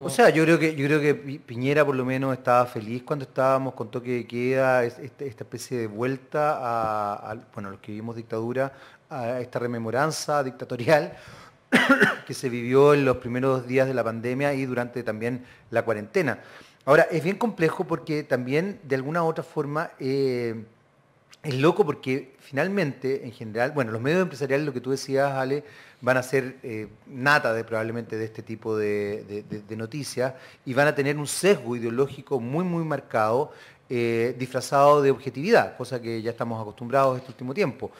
O sea, yo creo que yo creo que Piñera por lo menos estaba feliz cuando estábamos con toque de queda, este, esta especie de vuelta a, bueno, los que vivimos dictadura, a esta rememoranza dictatorial que se vivió en los primeros días de la pandemia y durante también la cuarentena. Ahora, es bien complejo porque también de alguna u otra forma eh, es loco porque finalmente, en general, bueno, los medios empresariales, lo que tú decías, Ale, van a ser eh, nata de, probablemente de este tipo de, noticias y van a tener un sesgo ideológico muy, muy marcado eh, disfrazado de objetividad, cosa que ya estamos acostumbrados este último tiempo.